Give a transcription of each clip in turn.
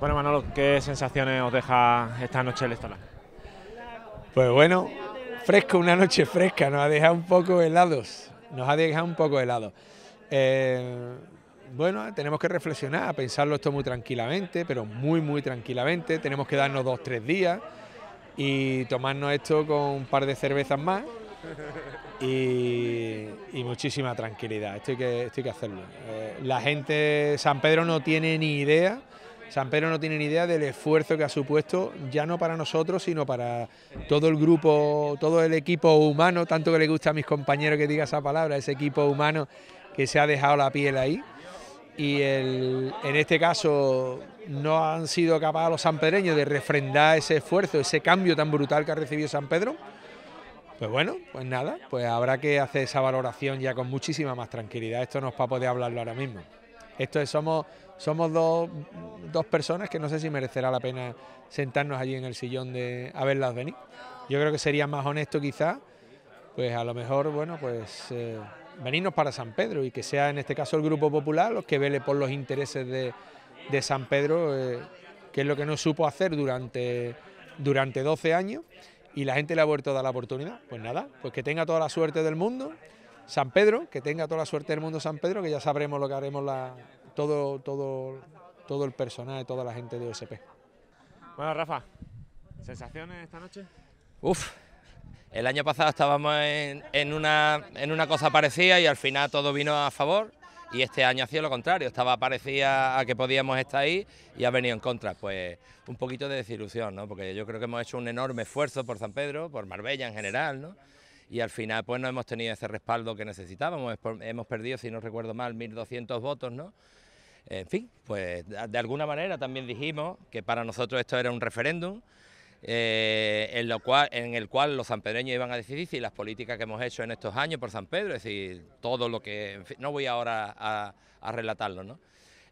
Bueno, Manolo, ¿qué sensaciones os deja esta noche el Estolar? Pues bueno, fresco, una noche fresca, nos ha dejado un poco helados, nos ha dejado un poco helados. Eh, bueno, tenemos que reflexionar, pensarlo esto muy tranquilamente, pero muy, muy tranquilamente, tenemos que darnos dos, tres días y tomarnos esto con un par de cervezas más y, muchísima tranquilidad. Esto hay que, que hacerlo. Eh, la gente, San Pedro no tiene ni idea. San Pedro no tiene ni idea del esfuerzo que ha supuesto, ya no para nosotros, sino para todo el grupo, todo el equipo humano, tanto que le gusta a mis compañeros que diga esa palabra, ese equipo humano que se ha dejado la piel ahí. Y el, en este caso no han sido capaces los sanpedreños de refrendar ese esfuerzo, ese cambio tan brutal que ha recibido San Pedro pues bueno, pues nada, pues habrá que hacer esa valoración ya con muchísima más tranquilidad. Esto no es para poder hablarlo ahora mismo. Esto es, somos, somos dos, personas que no sé si merecerá la pena sentarnos allí en el sillón de a venido... Yo creo que sería más honesto quizá, pues a lo mejor, bueno, pues eh, venirnos para San Pedro y que sea en este caso el Grupo Popular los que vele por los intereses de, San Pedro, eh, que es lo que no supo hacer durante, durante 12 años y la gente le ha vuelto a dar la oportunidad. Pues nada, pues que tenga toda la suerte del mundo San Pedro, que tenga toda la suerte del mundo San Pedro, que ya sabremos lo que haremos la, todo, todo, todo el personal, toda la gente de OSP. Bueno, Rafa, ¿sensaciones esta noche? Uf, el año pasado estábamos una, en una cosa parecida y al final todo vino a favor y este año ha sido lo contrario, estaba parecía a que podíamos estar ahí y ha venido en contra, pues un poquito de desilusión, ¿no? Porque yo creo que hemos hecho un enorme esfuerzo por San Pedro, por Marbella en general, ¿no? Y al final pues no hemos tenido ese respaldo que necesitábamos, hemos perdido, si no recuerdo mal, 1.200 votos, ¿no? En fin, pues de alguna manera también dijimos que para nosotros esto era un referéndum, eh, en, lo cual, en el cual los sanpedreños iban a decidir si las políticas que hemos hecho en estos años por San Pedro, es decir, todo lo que, no voy ahora a, relatarlo, ¿no?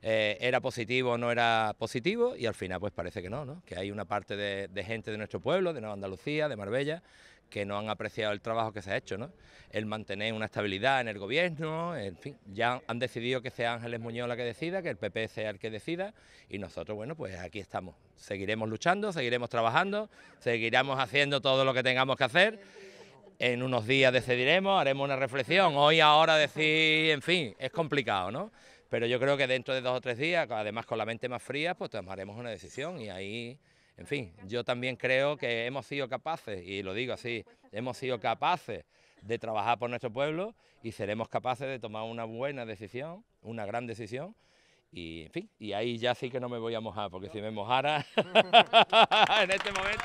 Eh, era positivo o no era positivo y al final pues parece que no, ¿no? que hay una parte de gente de nuestro pueblo, de Nueva Andalucía, de Marbella, que no han apreciado el trabajo que se ha hecho, ¿no? El mantener una estabilidad en el gobierno, en fin, ya han decidido que sea Ángeles Muñoz la que decida, que el PP sea el que decida y nosotros, bueno, pues aquí estamos. Seguiremos luchando, seguiremos trabajando, seguiremos haciendo todo lo que tengamos que hacer. En unos días decidiremos, haremos una reflexión. Hoy ahora decir, en fin, es complicado, ¿no? Pero yo creo que dentro de dos o tres días, además con la mente más fría, pues tomaremos una decisión y ahí en fin, yo también creo que hemos sido capaces, y lo digo así, hemos sido capaces de trabajar por nuestro pueblo y seremos capaces de tomar una buena decisión, una gran decisión. Y, en fin, y ahí ya sí que no me voy a mojar, porque si me mojara en este momento...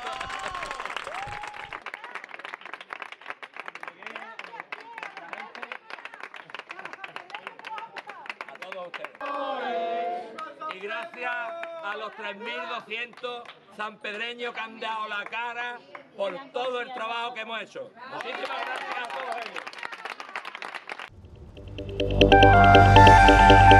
Y gracias a los 3.200 sanpedreños que han dado la cara por todo el trabajo que hemos hecho. Muchísimas gracias a todos ellos.